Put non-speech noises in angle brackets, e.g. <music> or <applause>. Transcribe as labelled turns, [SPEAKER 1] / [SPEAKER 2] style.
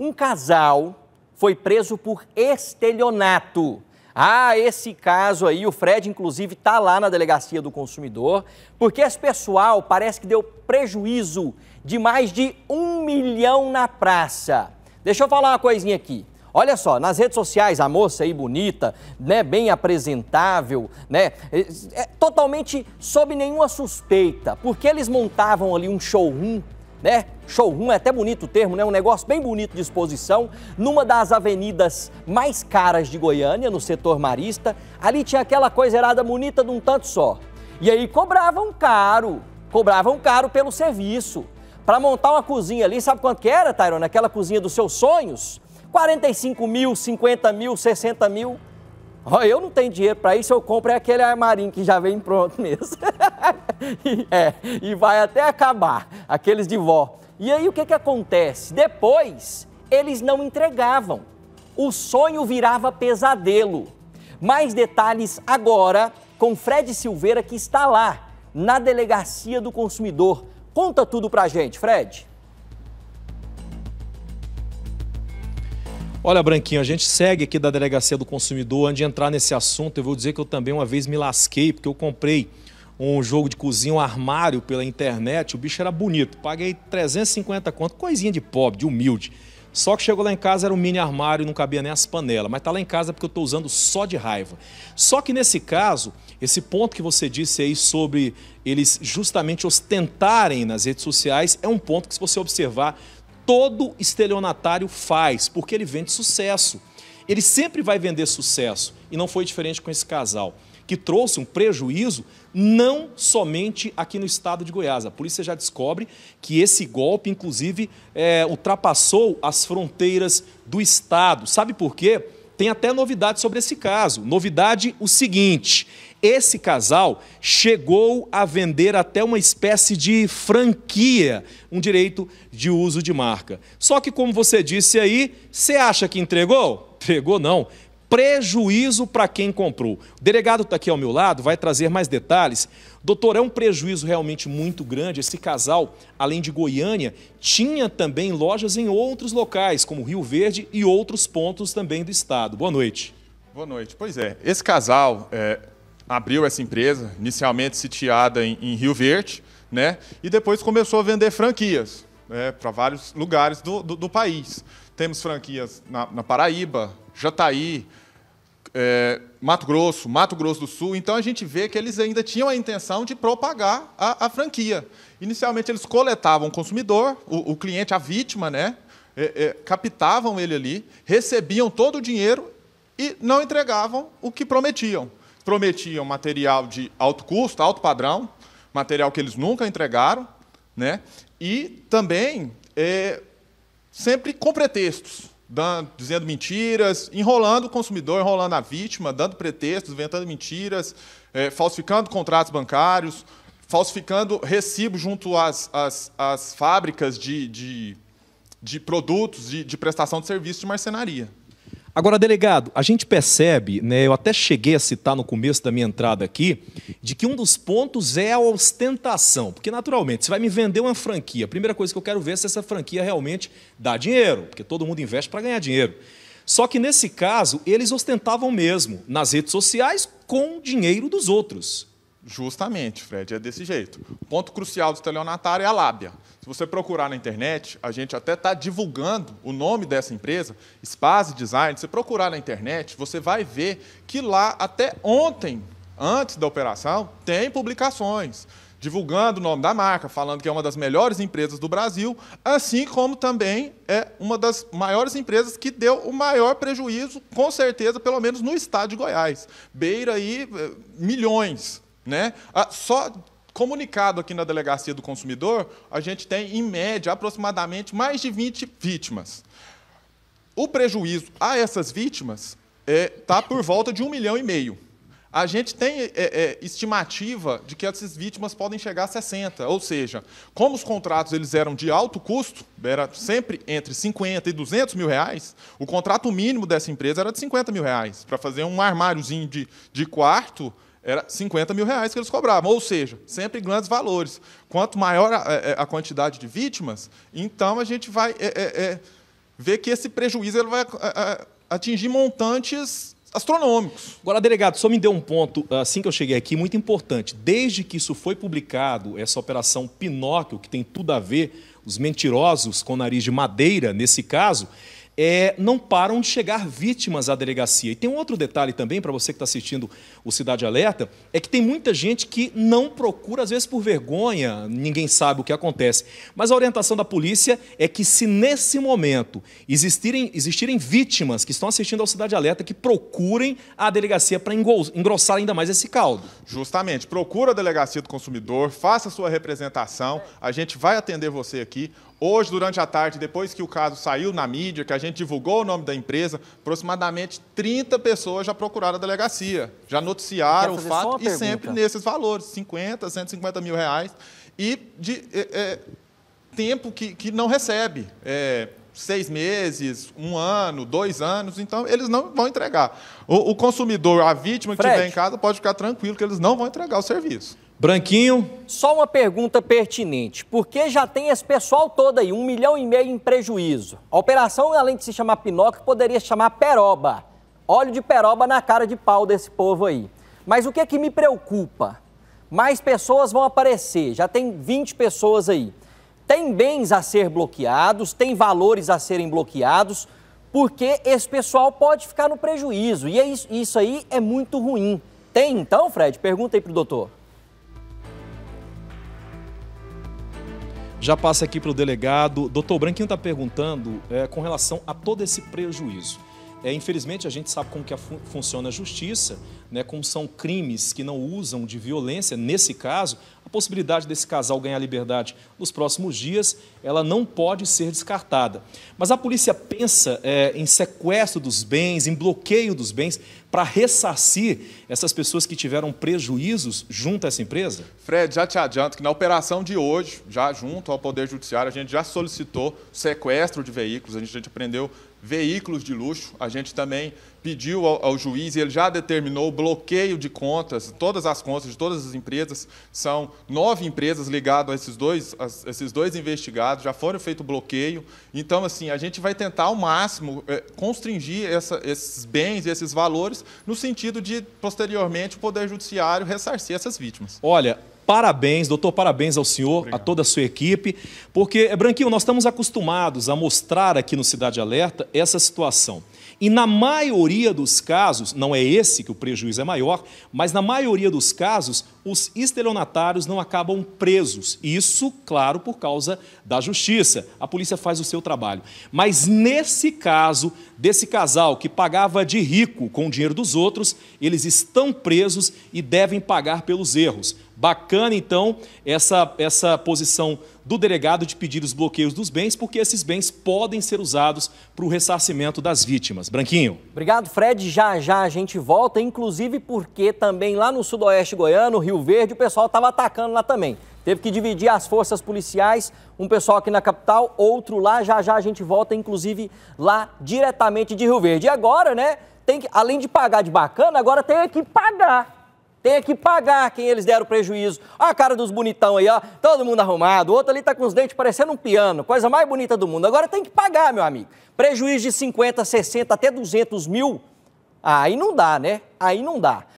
[SPEAKER 1] Um casal foi preso por estelionato. Ah, esse caso aí, o Fred, inclusive, está lá na delegacia do consumidor, porque esse pessoal parece que deu prejuízo de mais de um milhão na praça. Deixa eu falar uma coisinha aqui. Olha só, nas redes sociais, a moça aí bonita, né, bem apresentável, né, é, é totalmente sob nenhuma suspeita, porque eles montavam ali um showroom né? Showroom é até bonito o termo, né? Um negócio bem bonito de exposição, numa das avenidas mais caras de Goiânia, no setor marista. Ali tinha aquela coisa erada bonita de um tanto só. E aí cobravam caro, cobravam caro pelo serviço. Para montar uma cozinha ali, sabe quanto que era, Tairona? Aquela cozinha dos seus sonhos? 45 mil, 50 mil, 60 mil. eu não tenho dinheiro para isso, eu compro é aquele armarinho que já vem pronto mesmo. <laughs> <laughs> é, e vai até acabar, aqueles de vó. E aí o que, que acontece? Depois, eles não entregavam. O sonho virava pesadelo. Mais detalhes agora com Fred Silveira, que está lá, na Delegacia do Consumidor. Conta tudo pra gente, Fred.
[SPEAKER 2] Olha, Branquinho, a gente segue aqui da Delegacia do Consumidor. Antes de entrar nesse assunto, eu vou dizer que eu também uma vez me lasquei, porque eu comprei um jogo de cozinha, um armário pela internet, o bicho era bonito. Paguei 350 conto, coisinha de pobre, de humilde. Só que chegou lá em casa, era um mini armário, não cabia nem as panelas. Mas tá lá em casa porque eu tô usando só de raiva. Só que nesse caso, esse ponto que você disse aí sobre eles justamente ostentarem nas redes sociais é um ponto que, se você observar, todo estelionatário faz, porque ele vende sucesso. Ele sempre vai vender sucesso. E não foi diferente com esse casal que trouxe um prejuízo não somente aqui no estado de Goiás. A polícia já descobre que esse golpe, inclusive, é, ultrapassou as fronteiras do estado. Sabe por quê? Tem até novidade sobre esse caso. Novidade o seguinte: esse casal chegou a vender até uma espécie de franquia, um direito de uso de marca. Só que, como você disse aí, você acha que entregou? Entregou não prejuízo para quem comprou. O delegado está aqui ao meu lado, vai trazer mais detalhes. Doutor, é um prejuízo realmente muito grande. Esse casal, além de Goiânia, tinha também lojas em outros locais, como Rio Verde e outros pontos também do estado. Boa noite.
[SPEAKER 3] Boa noite. Pois é, esse casal é, abriu essa empresa, inicialmente sitiada em, em, Rio Verde, né? E depois começou a vender franquias né, para vários lugares do, do, do país. Temos franquias na, na Paraíba, Jataí, é, Mato Grosso, Mato Grosso do Sul. Então a gente vê que eles ainda tinham a intenção de propagar a, a franquia. Inicialmente eles coletavam o consumidor, o, o cliente, a vítima, né? É, é, captavam ele ali, recebiam todo o dinheiro e não entregavam o que prometiam. Prometiam material de alto custo, alto padrão, material que eles nunca entregaram, né? E também é, sempre com pretextos dando, dizendo mentiras, enrolando o consumidor, enrolando a vítima, dando pretextos, inventando mentiras, é, falsificando contratos bancários, falsificando recibo junto às, às, às fábricas de, de, de produtos, de, de prestação de serviço de marcenaria.
[SPEAKER 2] Agora, delegado, a gente percebe, né, eu até cheguei a citar no começo da minha entrada aqui, de que um dos pontos é a ostentação. Porque, naturalmente, você vai me vender uma franquia. A primeira coisa que eu quero ver é se essa franquia realmente dá dinheiro, porque todo mundo investe para ganhar dinheiro. Só que, nesse caso, eles ostentavam mesmo nas redes sociais com o dinheiro dos outros. Justamente, Fred, é desse jeito. O ponto crucial
[SPEAKER 3] do estelionatário é a lábia. Se você procurar na internet, a gente até está divulgando o nome dessa empresa, Space Design. Se procurar na internet, você vai ver que lá, até ontem, antes da operação, tem publicações divulgando o nome da marca, falando que é uma das melhores empresas do Brasil, assim como também é uma das maiores empresas que deu o maior prejuízo, com certeza, pelo menos no estado de Goiás. Beira aí eh, milhões né? Ah, só comunicado aqui na Delegacia do Consumidor, a gente tem, em média, aproximadamente mais de 20 vítimas. O prejuízo a essas vítimas está é, tá por volta de um milhão e meio. A gente tem é, é, é estimativa de que essas vítimas podem chegar a 60, ou seja, como os contratos eles eram de alto custo, era sempre entre 50 e 200 mil reais, o contrato mínimo dessa empresa era de 50 mil reais. Para fazer um armáriozinho de, de quarto, era 50 mil reais que eles cobravam, ou seja, sempre grandes valores. Quanto maior a, é, é, a quantidade de vítimas, então a gente vai é, é, é ver
[SPEAKER 2] que esse prejuízo ele vai a, a, atingir montantes astronômicos. Agora, delegado, só me deu um ponto, assim que eu cheguei aqui, muito importante. Desde que isso foi publicado, essa operação Pinóquio, que tem tudo a ver, os mentirosos com nariz de madeira, nesse caso, é, não param de chegar vítimas à delegacia. E tem um outro detalhe também, para você que está assistindo o Cidade Alerta, é que tem muita gente que não procura, às vezes por vergonha, ninguém sabe o que acontece. Mas a orientação da polícia é que se nesse momento existirem, existirem vítimas que estão assistindo ao Cidade Alerta, que procurem a delegacia para engrossar ainda mais esse caldo. Justamente, procura a delegacia do consumidor, faça a sua representação,
[SPEAKER 3] a gente vai atender você aqui. Hoje, durante a tarde, depois que o caso saiu na mídia, que a gente divulgou o nome da empresa, aproximadamente 30 pessoas já procuraram a delegacia, já noticiaram o fato e sempre nesses valores, 50, 150 mil reais, e de é, é, tempo que, que não recebe. É, seis meses, um ano, dois anos, então eles não vão entregar. O, o consumidor, a vítima que
[SPEAKER 1] estiver em casa, pode ficar tranquilo que eles não vão entregar o serviço. Branquinho. Só uma pergunta pertinente. Por que já tem esse pessoal todo aí, um milhão e meio em prejuízo? A operação, além de se chamar Pinóquio, poderia se chamar Peroba. Óleo de peroba na cara de pau desse povo aí. Mas o que é que me preocupa? Mais pessoas vão aparecer, já tem 20 pessoas aí. Tem bens a ser bloqueados, tem valores a serem bloqueados, porque esse pessoal pode ficar no prejuízo. E é isso aí é muito ruim. Tem então, Fred? Pergunta aí pro doutor.
[SPEAKER 2] Já passa aqui para o delegado. Doutor Branquinho está perguntando é, com relação a todo esse prejuízo. É, infelizmente, a gente sabe como que a fun funciona a justiça, né, como são crimes que não usam de violência. Nesse caso, a possibilidade desse casal ganhar liberdade nos próximos dias, ela não pode ser descartada. Mas a polícia pensa é, em sequestro dos bens, em bloqueio dos bens para ressarcir essas pessoas que tiveram prejuízos junto a essa empresa?
[SPEAKER 3] Fred, já te adianto que na operação de hoje, já junto ao Poder Judiciário, a gente já solicitou sequestro de veículos, a gente, a gente aprendeu veículos de luxo, a gente também pediu ao, ao juiz e ele já determinou o bloqueio de contas, todas as contas de todas as empresas, são nove empresas ligadas a esses dois, a esses dois investigados, já foram feito bloqueio. Então, assim, a gente vai tentar ao máximo é, constringir essa, esses bens, esses valores, no sentido de, posteriormente, o Poder Judiciário ressarcir essas vítimas.
[SPEAKER 2] Olha, Parabéns, doutor, parabéns ao senhor, Obrigado. a toda a sua equipe, porque, Branquinho, nós estamos acostumados a mostrar aqui no Cidade Alerta essa situação. E na maioria dos casos, não é esse que o prejuízo é maior, mas na maioria dos casos, os estelionatários não acabam presos. Isso, claro, por causa da justiça. A polícia faz o seu trabalho. Mas nesse caso, desse casal que pagava de rico com o dinheiro dos outros, eles estão presos e devem pagar pelos erros. Bacana, então, essa, essa posição do delegado de pedir os bloqueios dos bens, porque esses bens podem ser usados para o ressarcimento das vítimas. Branquinho.
[SPEAKER 1] Obrigado, Fred. Já já a gente volta, inclusive porque também lá no sudoeste goiano, Rio Verde, o pessoal estava atacando lá também. Teve que dividir as forças policiais, um pessoal aqui na capital, outro lá. Já já a gente volta, inclusive lá diretamente de Rio Verde. E agora, né? Tem que, além de pagar de bacana, agora tem que pagar. Tem que pagar quem eles deram prejuízo. Olha a cara dos bonitão aí, ó. Todo mundo arrumado. O outro ali tá com os dentes parecendo um piano. Coisa mais bonita do mundo. Agora tem que pagar, meu amigo. Prejuízo de 50, 60, até 200 mil. Aí não dá, né? Aí não dá.